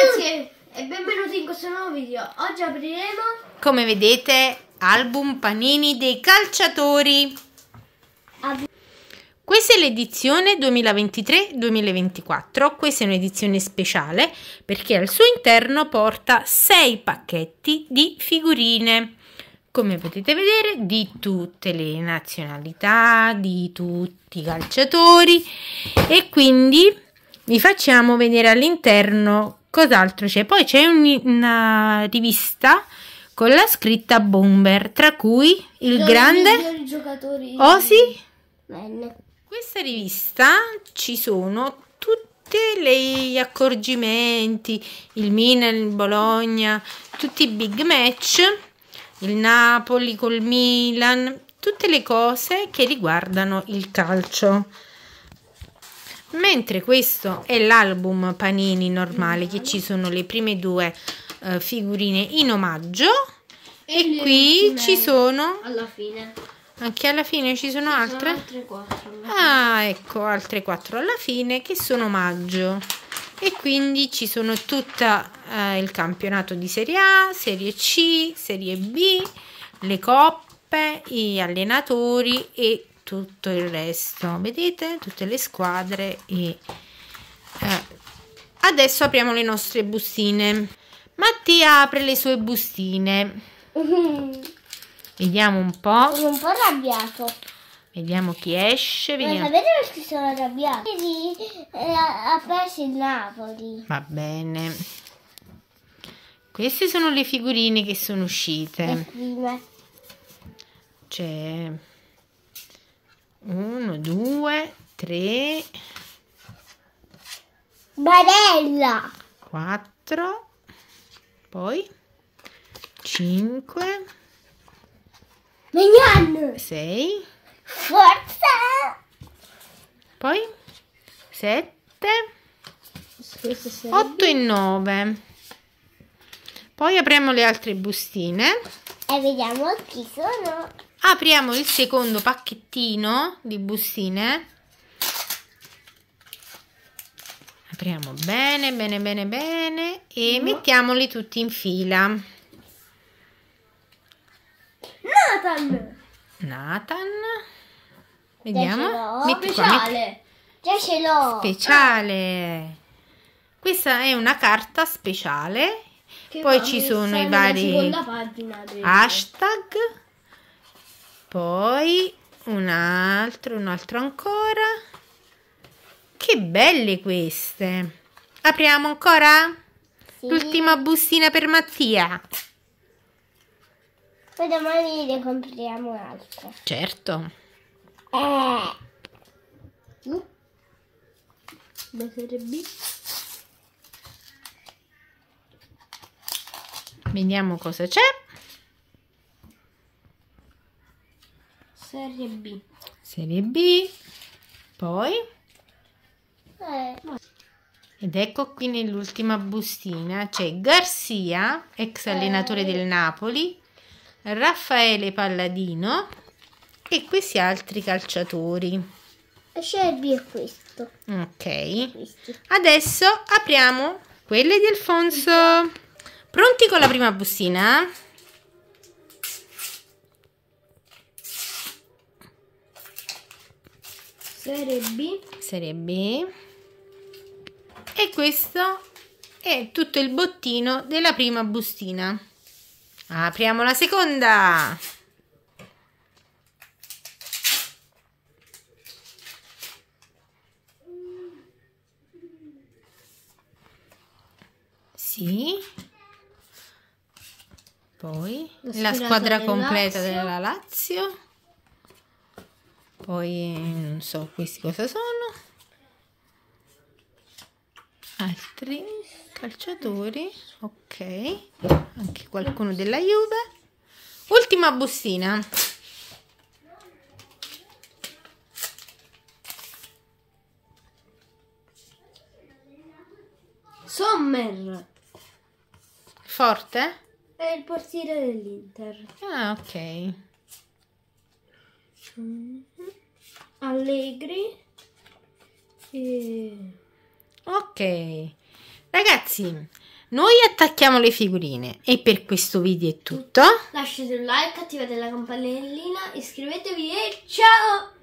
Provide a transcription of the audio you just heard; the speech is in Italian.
ragazzi e benvenuti in questo nuovo video. Oggi apriremo, come vedete, album panini dei calciatori. Questa è l'edizione 2023-2024, questa è un'edizione speciale perché al suo interno porta 6 pacchetti di figurine come potete vedere, di tutte le nazionalità, di tutti i calciatori e quindi vi facciamo vedere all'interno Cos'altro c'è? Poi c'è un, una rivista con la scritta Bomber, tra cui il Io grande Osi. Bene. Questa rivista ci sono tutti gli accorgimenti, il Milan, il Bologna, tutti i big match, il Napoli col Milan, tutte le cose che riguardano il calcio. Mentre questo è l'album panini normale che ci sono le prime due uh, figurine in omaggio e, e qui ci sono alla fine anche alla fine ci sono ci altre? Sono altre 4. Ah, ecco, altre quattro alla fine che sono omaggio. E quindi ci sono tutto eh, il campionato di Serie A, Serie C, Serie B, le coppe, gli allenatori e tutto il resto vedete tutte le squadre e eh. adesso apriamo le nostre bustine Mattia apre le sue bustine vediamo un po' sono un po' arrabbiato vediamo chi esce vediamo. Ma sapete perché sono arrabbiato eh, ha perso il Napoli va bene queste sono le figurine che sono uscite c'è 1, 2, 3, Barella. 4, poi 5, Mignon. 6, Forza. poi 7, 8 e 9. Poi apriamo le altre bustine. E vediamo chi sono apriamo il secondo pacchettino di bustine apriamo bene bene bene bene e no. Mm. mettiamoli tutti in fila Nathan Nathan vediamo metti speciale qua, metti... ce l'ho speciale questa è una carta speciale che poi ci sono i vari hashtag poi un altro, un altro ancora. Che belle queste! Apriamo ancora? Sì. L'ultima bustina per Mattia. Poi domani ne compriamo un'altra. Certo. Eh. Uh. Vediamo cosa c'è. Serie B. Serie B. Poi? Eh. Ed ecco qui nell'ultima bustina c'è Garzia, ex eh. allenatore eh. del Napoli, Raffaele Palladino e questi altri calciatori. Serie B è questo. Ok. Questi. Adesso apriamo quelle di Alfonso. Pronti con la prima bustina? Serie B. Serie B. E questo è tutto il bottino della prima bustina. Apriamo la seconda. Sì. Poi la, squadra del completa Lazio. della Lazio poi non so questi cosa sono altri calciatori ok anche qualcuno della Juve ultima bustina Sommer forte? è il portiere dell'Inter ah ok Mhm. allegri e... ok ragazzi noi attacchiamo le figurine e per questo video è tutto lasciate un like attivate la campanellina iscrivetevi e ciao